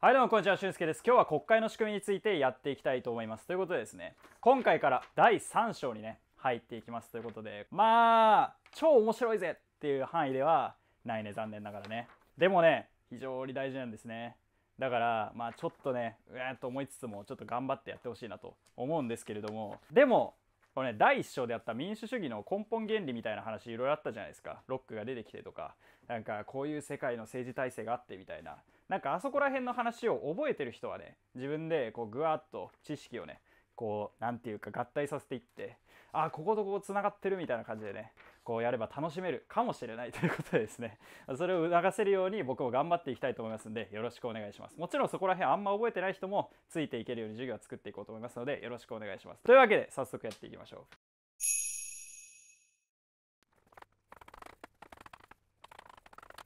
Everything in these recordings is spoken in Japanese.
はいどうもこんにちは俊介です今日は国会の仕組みについてやっていきたいと思いますということでですね今回から第3章にね入っていきますということでまあ超面白いぜっていう範囲ではないね残念ながらねでもね非常に大事なんですねだからまあちょっとねうわーと思いつつもちょっと頑張ってやってほしいなと思うんですけれどもでもこれね第1章であった民主主義の根本原理みたいな話いろいろあったじゃないですかロックが出てきてとかなんかこういう世界の政治体制があってみたいななんかあそこら辺の話を覚えてる人はね自分でこうぐわっと知識をねこう何て言うか合体させていってあこことここつながってるみたいな感じでねこうやれば楽しめるかもしれない ということでですねそれを促せるように僕も頑張っていきたいと思いますんでよろしくお願いしますもちろんそこら辺あんま覚えてない人もついていけるように授業は作っていこうと思いますのでよろしくお願いしますというわけで早速やっていきましょう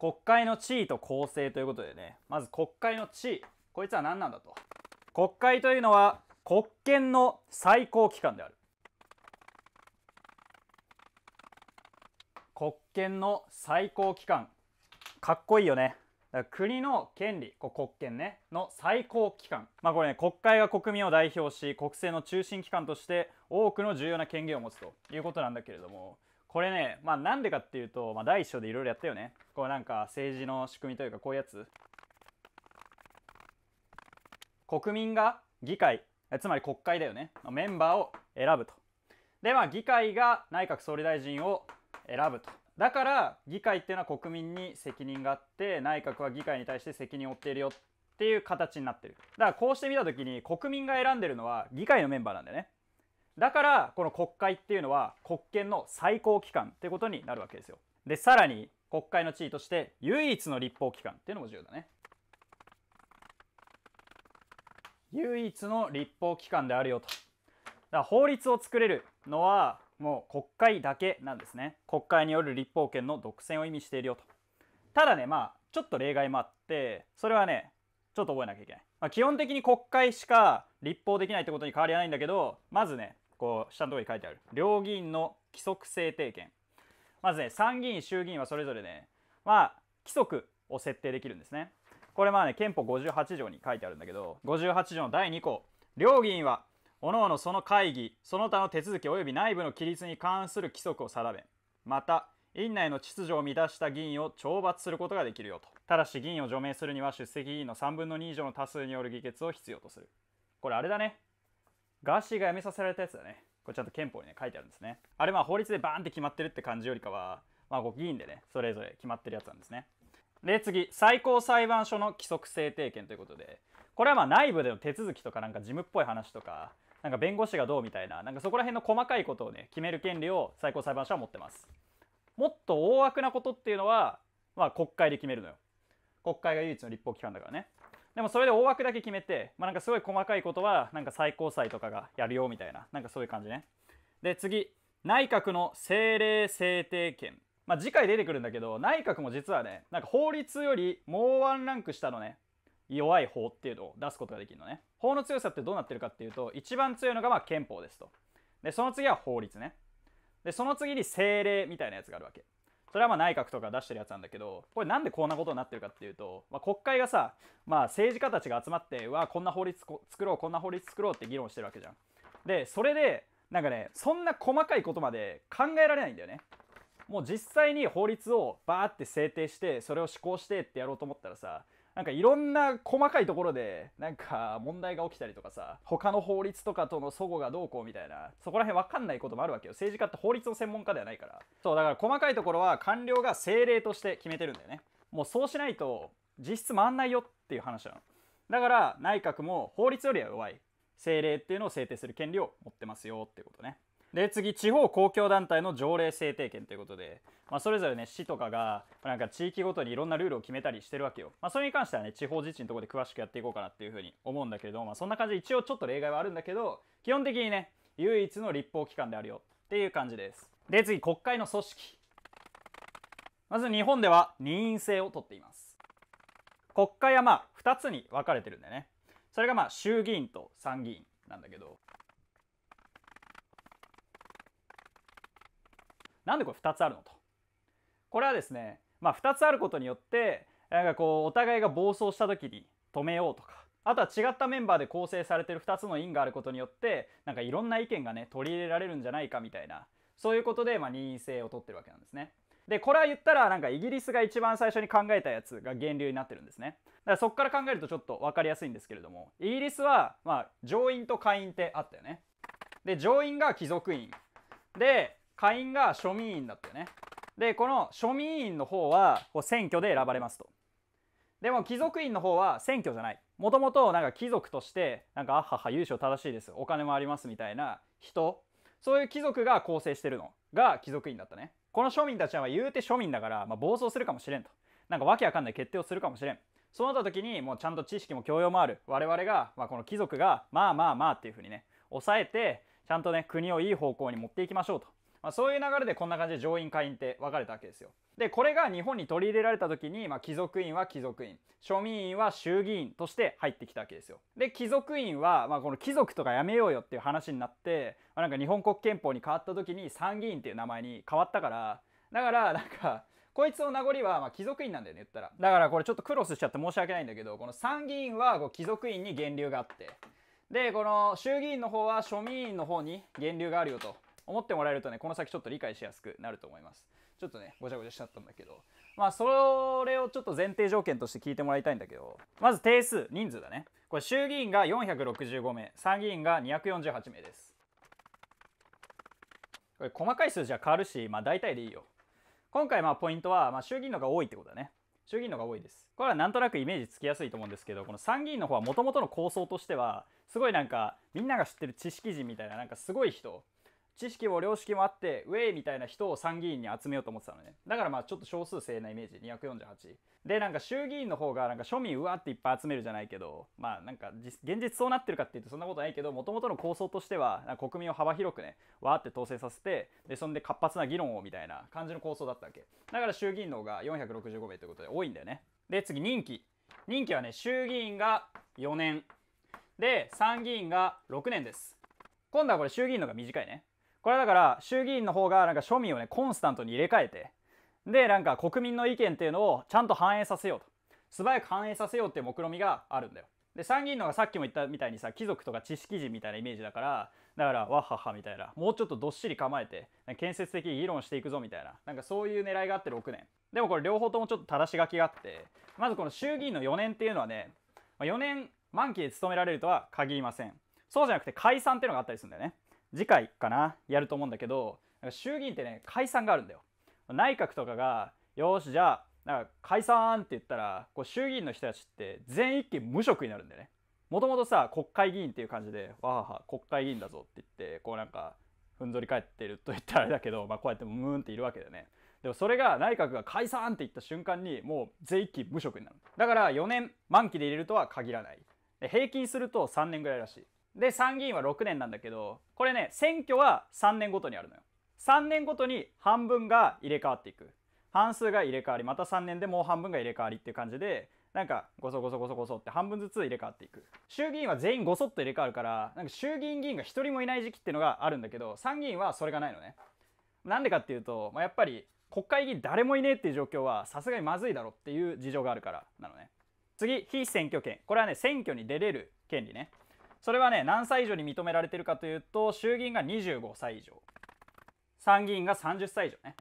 国会の地位と構成ということでねまず国会の地位こいつは何なんだと国会というのは国権の最高機関である国権の最高機関かっこいいよね国の権利国権ねの最高機関まあこれね国会が国民を代表し国政の中心機関として多くの重要な権限を持つということなんだけれどもこれね、まあなんでかっていうと、まあ第一章でいろいろやったよね。こうなんか政治の仕組みというかこういうやつ。国民が議会、つまり国会だよね、のメンバーを選ぶと。で、まあ議会が内閣総理大臣を選ぶと。だから議会っていうのは国民に責任があって内閣は議会に対して責任を負っているよっていう形になってるだからこうして見た時に国民が選んでるのは議会のメンバーなんだよねだからこの国会っていうのは国権の最高機関ってことになるわけですよでさらに国会の地位として唯一の立法機関っていうのも重要だね唯一の立法機関であるよとだから法律を作れるのはもう国会だけなんですね国会による立法権の独占を意味しているよとただねまあちょっと例外もあってそれはねちょっと覚えなきゃいけない、まあ、基本的に国会しか立法できないってことに変わりはないんだけどまずねこう下のところに書いてある両議員の規則制定権まずね参議院衆議院はそれぞれねまあ規則を設定できるんですねこれまあね憲法58条に書いてあるんだけど58条の第2項両議員は各々その会議その他の手続き及び内部の規律に関する規則を定めまた院内の秩序を乱した議員を懲罰することができるよとただし議員を除名するには出席議員の3分の2以上の多数による議決を必要とするこれあれだねガーシーが辞めさせられたやつだね。これちゃんと憲法にね、書いてあるんですね。あれまあ法律でバーンって決まってるって感じよりかは、まあ議員でね、それぞれ決まってるやつなんですね。で、次、最高裁判所の規則制定権ということで、これはまあ内部での手続きとかなんか事務っぽい話とか、なんか弁護士がどうみたいな、なんかそこら辺の細かいことをね、決める権利を最高裁判所は持ってます。もっと大枠なことっていうのは、まあ国会で決めるのよ。国会が唯一の立法機関だからね。でもそれで大枠だけ決めて、まあ、なんかすごい細かいことはなんか最高裁とかがやるよみたいななんかそういう感じねで次内閣の政令制定権まあ次回出てくるんだけど内閣も実はねなんか法律よりもうワンランク下のね弱い法っていうのを出すことができるのね法の強さってどうなってるかっていうと一番強いのがまあ憲法ですとでその次は法律ねでその次に政令みたいなやつがあるわけそれはまあ内閣とか出してるやつなんだけどこれなんでこんなことになってるかっていうと、まあ、国会がさ、まあ、政治家たちが集まってうわこんな法律作ろうこんな法律作ろうって議論してるわけじゃん。でそれでなんかねそんな細かいことまで考えられないんだよね。もう実際に法律をバーって制定してそれを施行してってやろうと思ったらさなんかいろんな細かいところでなんか問題が起きたりとかさ他の法律とかとの齟齬がどうこうみたいなそこら辺分かんないこともあるわけよ政治家って法律の専門家ではないからそうだから細かいところは官僚が政令として決めてるんだよねもうそうしないと実質回んないよっていう話なのだから内閣も法律よりは弱い政令っていうのを制定する権利を持ってますよっていうことねで次地方公共団体の条例制定権ということで、まあ、それぞれね市とかがなんか地域ごとにいろんなルールを決めたりしてるわけよ、まあ、それに関してはね地方自治のところで詳しくやっていこうかなっていうふうに思うんだけれども、まあ、そんな感じで一応ちょっと例外はあるんだけど基本的にね唯一の立法機関であるよっていう感じですで次国会の組織まず日本では任意制をとっています国会はまあ2つに分かれてるんだよねそれがまあ衆議院と参議院なんだけどなんでこれ2つあるのと。これはですね、まあ、2つあることによってなんかこうお互いが暴走した時に止めようとかあとは違ったメンバーで構成されてる2つの因があることによってなんかいろんな意見がね取り入れられるんじゃないかみたいなそういうことで、まあ、任意性を取ってるわけなんですね。でこれは言ったらなんかイギリスが一番最初に考えたやつが源流になってるんですねだからそこから考えるとちょっと分かりやすいんですけれどもイギリスはまあ上院と下院ってあったよねで上院が貴族院で下院が庶民院だったよねでこの庶民院の方はこう選挙で選ばれますとでも貴族院の方は選挙じゃないもともと貴族としてなんかあはは優勝正しいですお金もありますみたいな人そういう貴族が構成してるのが貴族院だったねこの庶民たちは言うて庶民だから、まあ、暴走するかもしれんとなんかわけわかんない決定をするかもしれんそうなった時にもうちゃんと知識も教養もある我々が、まあ、この貴族がまあまあまあっていうふうにね抑えてちゃんとね国をいい方向に持っていきましょうとまあ、そういう流れでこんな感じで上院下院って分かれたわけですよ。で、これが日本に取り入れられた時に、まあ、貴族院は貴族院、庶民院は衆議院として入ってきたわけですよ。で、貴族院は、まあ、この貴族とかやめようよっていう話になって、まあ、なんか日本国憲法に変わった時に参議院っていう名前に変わったから、だからなんか、こいつの名残はま貴族院なんだよね言ったら。だからこれちょっとクロスしちゃって申し訳ないんだけど、この参議院はこう貴族院に源流があって、で、この衆議院の方は庶民院の方に源流があるよと。思ってもらえるとね、この先ちょっと理解しやすくなると思います。ちょっとね、ごちゃごちゃしちゃったんだけど、まあ、それをちょっと前提条件として聞いてもらいたいんだけど、まず定数、人数だね。これ、衆議院が465名、参議院が248名です。これ、細かい数字は変わるし、まあ、大体でいいよ。今回、まあ、ポイントは、まあ、衆議院のが多いってことだね。衆議院のが多いです。これはなんとなくイメージつきやすいと思うんですけど、この参議院の方はもともとの構想としては、すごいなんか、みんなが知ってる知識人みたいな、なんかすごい人、知識も良識もあってウェイみたいな人を参議院に集めようと思ってたのねだからまあちょっと少数鋭なイメージ248でなんか衆議院の方がなんか庶民うわっていっぱい集めるじゃないけどまあなんか現実そうなってるかっていうとそんなことないけどもともとの構想としては国民を幅広くねわーって統制させてでそんで活発な議論をみたいな感じの構想だったわけだから衆議院の方が465名ということで多いんだよねで次任期任期はね衆議院が4年で参議院が6年です今度はこれ衆議院のが短いねこれだから衆議院の方がなんか庶民をねコンスタントに入れ替えてでなんか国民の意見っていうのをちゃんと反映させようと素早く反映させようっていう目論みがあるんだよで参議院のがさっきも言ったみたいにさ貴族とか知識人みたいなイメージだからだからわっはっはみたいなもうちょっとどっしり構えて建設的に議論していくぞみたいななんかそういう狙いがあって6年でもこれ両方ともちょっと正し書きがあってまずこの衆議院の4年っていうのはね4年満期で務められるとは限りませんそうじゃなくて解散っていうのがあったりするんだよね次回かなやると思うんだけど衆議院ってね解散があるんだよ内閣とかがよしじゃあなんか解散って言ったらこう衆議院の人たちって全一気無職になるんだよねもともとさ国会議員っていう感じでわはは国会議員だぞって言ってこうなんかふんぞり返ってると言ったらあれだけど、まあ、こうやってムーンっているわけだよねでもそれが内閣が解散って言った瞬間にもう全一期無職になるだから4年満期で入れるとは限らない平均すると3年ぐらいらしいで参議院は6年なんだけどこれね選挙は3年ごとにあるのよ3年ごとに半分が入れ替わっていく半数が入れ替わりまた3年でもう半分が入れ替わりっていう感じでなんかごそごそごそごそって半分ずつ入れ替わっていく衆議院は全員ごそっと入れ替わるからなんか衆議院議員が1人もいない時期っていうのがあるんだけど参議院はそれがないのねなんでかっていうと、まあ、やっぱり国会議員誰もいねえっていう状況はさすがにまずいだろっていう事情があるからなのね次非選挙権これはね選挙に出れる権利ねそれはね何歳以上に認められてるかというと衆議院が25歳以上参議院が30歳以上ね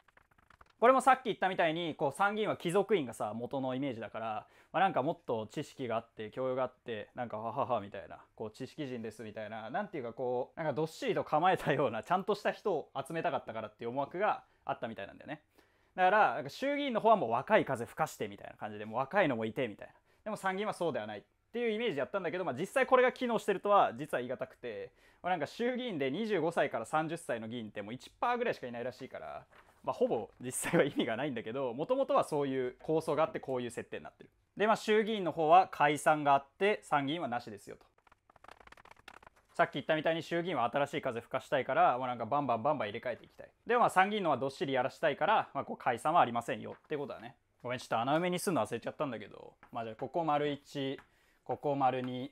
これもさっき言ったみたいにこう参議院は貴族院がさ元のイメージだから、まあ、なんかもっと知識があって教養があってなんかはははみたいなこう知識人ですみたいななんていうかこうなんかどっしりと構えたようなちゃんとした人を集めたかったからっていう思惑があったみたいなんだよねだから衆議院の方はもう若い風吹かしてみたいな感じでもう若いのもいてみたいなでも参議院はそうではないっていうイメージやったんだけど、まあ、実際これが機能してるとは実は言い難くて、まあ、なんか衆議院で25歳から30歳の議員ってもう1%ぐらいしかいないらしいから、まあ、ほぼ実際は意味がないんだけどもともとはそういう構想があってこういう設定になってる。でまあ衆議院の方は解散があって参議院はなしですよと。さっき言ったみたいに衆議院は新しい風吹かしたいから、まあ、なんかバンバンバンバン入れ替えていきたい。でまあ参議院のはどっしりやらしたいから、まあ、こう解散はありませんよってことだね。ごめんちょっと穴埋めにすんの忘れちゃったんだけどまあじゃあここ丸1ここ丸2、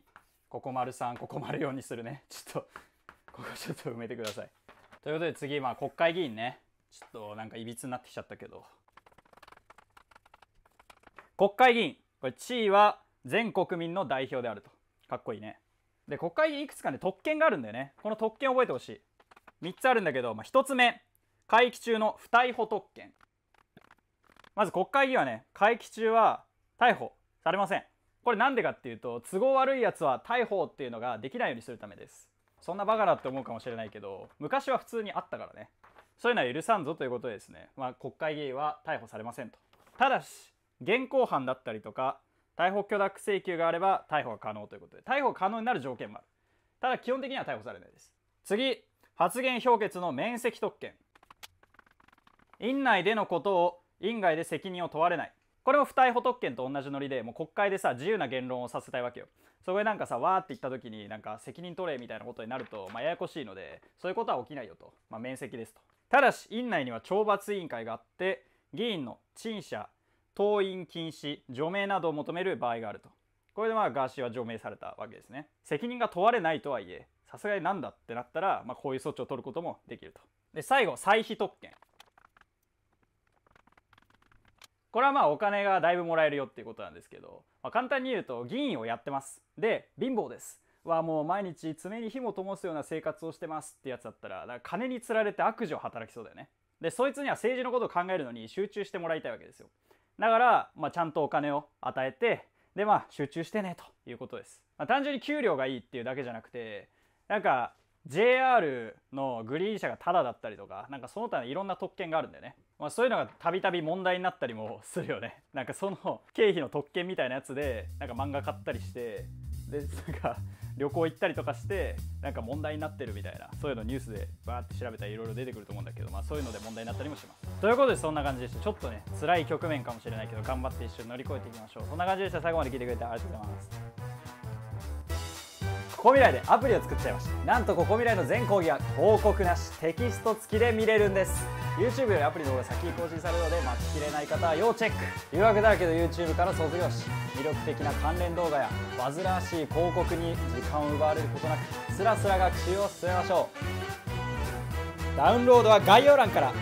ここ丸三、ここ丸四にするね。ちょっと、ここちょっと埋めてください。ということで次、まあ国会議員ね。ちょっとなんかいびつになってきちゃったけど。国会議員。これ地位は全国民の代表であると。かっこいいね。で、国会議員いくつかね、特権があるんだよね。この特権覚えてほしい。3つあるんだけど、まあ、1つ目。会期中の不逮捕特権。まず国会議員はね、会期中は逮捕されません。これなんでかっていうと都合悪いやつは逮捕っていうのができないようにするためですそんなバカだって思うかもしれないけど昔は普通にあったからねそういうのは許さんぞということでですね、まあ、国会議員は逮捕されませんとただし現行犯だったりとか逮捕許諾請求があれば逮捕が可能ということで逮捕可能になる条件もあるただ基本的には逮捕されないです次発言評決の免責特権院内でのことを院外で責任を問われないこれも不逮捕特権と同じノリでもう国会でさ自由な言論をさせたいわけよそこでなんかさわーって言った時になんか責任取れみたいなことになると、まあ、ややこしいのでそういうことは起きないよと、まあ、免責ですとただし院内には懲罰委員会があって議員の陳謝登院禁止除名などを求める場合があるとこれでまあガーシーは除名されたわけですね責任が問われないとはいえさすがになんだってなったら、まあ、こういう措置を取ることもできるとで最後歳費特権これはまあお金がだいぶもらえるよっていうことなんですけど、まあ、簡単に言うと議員をやってますで貧乏ですはもう毎日爪に火も灯すような生活をしてますってやつだったらら金につられて悪事を働きそうだよねでそいつには政治のことを考えるのに集中してもらいたいわけですよだから、まあ、ちゃんとお金を与えてでまあ集中してねということです、まあ、単純に給料がいいっていうだけじゃなくてなんか JR のグリーン車がタダだったりとかなんかその他いろんな特権があるんだよねまあ、そういうのがたびたび問題になったりもするよね なんかその経費の特権みたいなやつでなんか漫画買ったりしてでなんか旅行行ったりとかしてなんか問題になってるみたいなそういうのニュースでバーって調べたらいろいろ出てくると思うんだけど、まあ、そういうので問題になったりもしますということでそんな感じでしたちょっとね辛い局面かもしれないけど頑張って一緒に乗り越えていきましょうそんな感じでした最後まで聞いてくれてありがとうございますここ未来でアプリを作っちゃいましたなんとここ未来の全講義は広告なしテキスト付きで見れるんです YouTube よりアプリの方が先に更新されるので待ちきれない方は要チェック留学だらけど YouTube から卒業し魅力的な関連動画や煩わしい広告に時間を奪われることなくスラスラ学習を進めましょうダウンロードは概要欄から